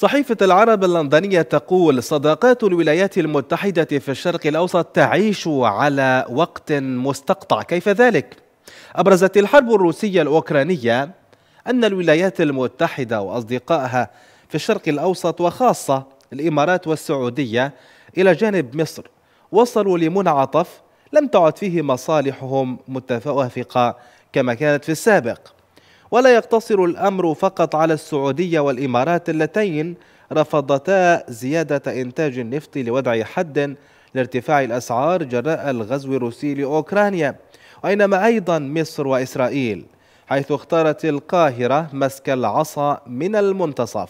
صحيفة العرب اللندنية تقول صداقات الولايات المتحدة في الشرق الأوسط تعيش على وقت مستقطع كيف ذلك؟ أبرزت الحرب الروسية الأوكرانية أن الولايات المتحدة وأصدقائها في الشرق الأوسط وخاصة الإمارات والسعودية إلى جانب مصر وصلوا لمنعطف لم تعد فيه مصالحهم متوافقة كما كانت في السابق ولا يقتصر الأمر فقط على السعودية والإمارات اللتين رفضتا زيادة إنتاج النفط لوضع حد لارتفاع الأسعار جراء الغزو الروسي لأوكرانيا وإنما أيضا مصر وإسرائيل حيث اختارت القاهرة مسك العصا من المنتصف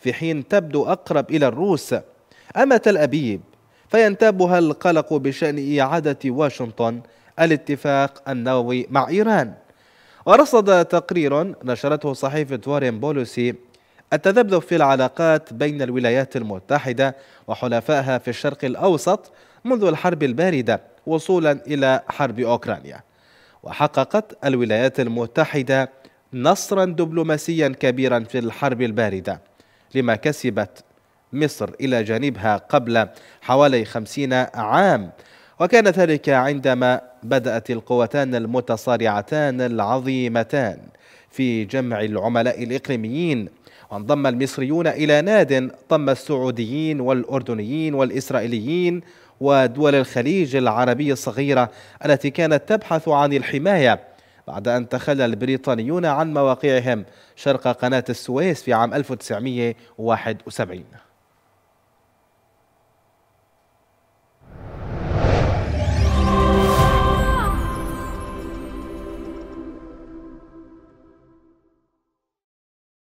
في حين تبدو أقرب إلى الروس أما تل أبيب فينتابها القلق بشأن إعادة واشنطن الاتفاق النووي مع إيران ورصد تقرير نشرته صحيفة وارين بولوسي التذبذب في العلاقات بين الولايات المتحدة وحلفائها في الشرق الأوسط منذ الحرب الباردة وصولا إلى حرب أوكرانيا وحققت الولايات المتحدة نصرا دبلوماسيا كبيرا في الحرب الباردة لما كسبت مصر إلى جانبها قبل حوالي خمسين عام وكان ذلك عندما بدأت القوتان المتصارعتان العظيمتان في جمع العملاء الإقليميين وانضم المصريون إلى ناد ضم السعوديين والأردنيين والإسرائيليين ودول الخليج العربي الصغيرة التي كانت تبحث عن الحماية بعد أن تخلى البريطانيون عن مواقعهم شرق قناة السويس في عام 1971